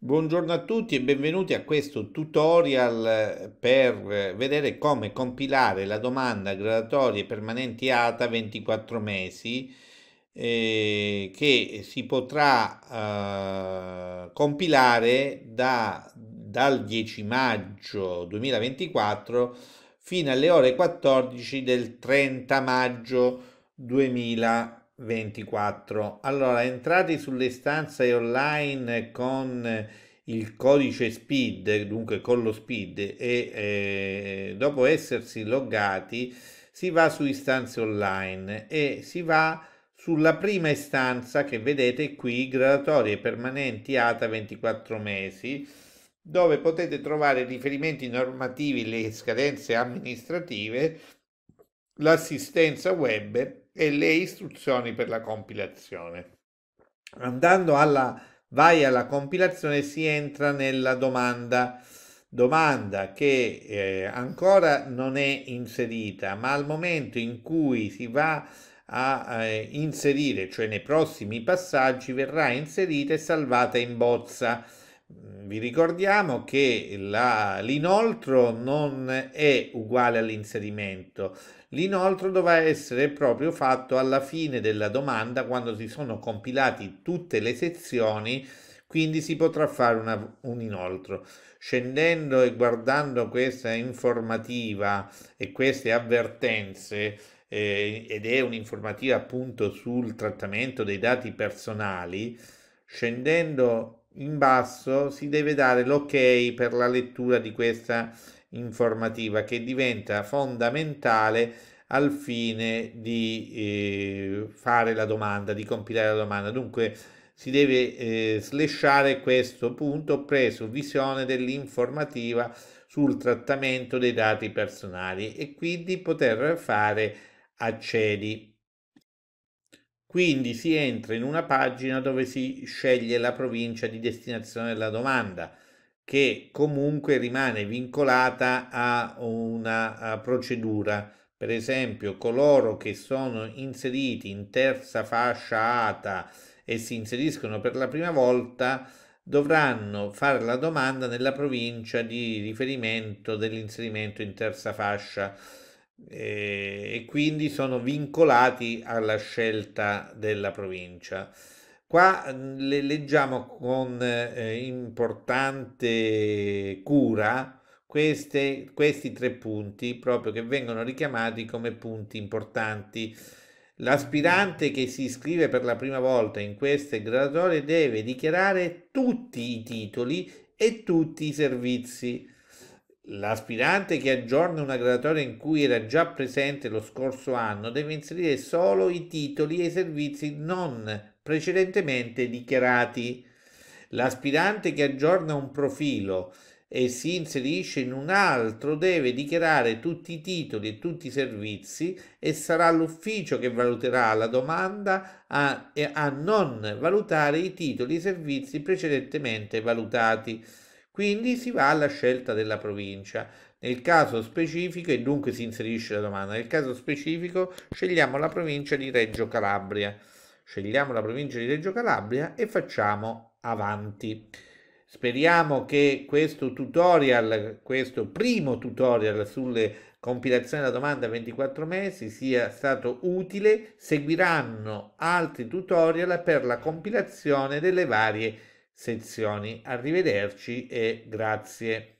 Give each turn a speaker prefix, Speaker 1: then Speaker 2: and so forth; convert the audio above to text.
Speaker 1: Buongiorno a tutti e benvenuti a questo tutorial eh, per eh, vedere come compilare la domanda gradatorie permanenti ATA 24 mesi eh, che si potrà eh, compilare da, dal 10 maggio 2024 fino alle ore 14 del 30 maggio 2024. 24. Allora, entrati sulle stanze online con il codice SPID, dunque con lo SPID, e eh, dopo essersi loggati si va su istanze online e si va sulla prima istanza che vedete qui, gradatorie permanenti ATA 24 mesi, dove potete trovare riferimenti normativi, le scadenze amministrative, l'assistenza web e le istruzioni per la compilazione. Andando alla vai alla compilazione si entra nella domanda domanda che eh, ancora non è inserita, ma al momento in cui si va a eh, inserire, cioè nei prossimi passaggi, verrà inserita e salvata in bozza vi ricordiamo che la, l'inoltro non è uguale all'inserimento. L'inoltro dovrà essere proprio fatto alla fine della domanda quando si sono compilati tutte le sezioni, quindi si potrà fare una, un inoltro. Scendendo e guardando questa informativa e queste avvertenze, eh, ed è un'informativa appunto sul trattamento dei dati personali, scendendo in basso si deve dare l'ok per la lettura di questa informativa che diventa fondamentale al fine di eh, fare la domanda, di compilare la domanda. Dunque si deve eh, slashare questo punto preso visione dell'informativa sul trattamento dei dati personali e quindi poter fare accedi. Quindi si entra in una pagina dove si sceglie la provincia di destinazione della domanda, che comunque rimane vincolata a una procedura. Per esempio, coloro che sono inseriti in terza fascia ATA e si inseriscono per la prima volta dovranno fare la domanda nella provincia di riferimento dell'inserimento in terza fascia eh, e quindi sono vincolati alla scelta della provincia. Qua mm, le leggiamo con eh, importante cura queste, questi tre punti proprio che vengono richiamati come punti importanti. L'aspirante che si iscrive per la prima volta in queste graduatorie deve dichiarare tutti i titoli e tutti i servizi L'aspirante che aggiorna una graduatoria in cui era già presente lo scorso anno deve inserire solo i titoli e i servizi non precedentemente dichiarati. L'aspirante che aggiorna un profilo e si inserisce in un altro deve dichiarare tutti i titoli e tutti i servizi e sarà l'ufficio che valuterà la domanda a, a non valutare i titoli e i servizi precedentemente valutati. Quindi si va alla scelta della provincia. Nel caso specifico, e dunque si inserisce la domanda, nel caso specifico scegliamo la provincia di Reggio Calabria. Scegliamo la provincia di Reggio Calabria e facciamo avanti. Speriamo che questo tutorial, questo primo tutorial sulle compilazioni della domanda 24 mesi sia stato utile. Seguiranno altri tutorial per la compilazione delle varie sezioni. Arrivederci e grazie.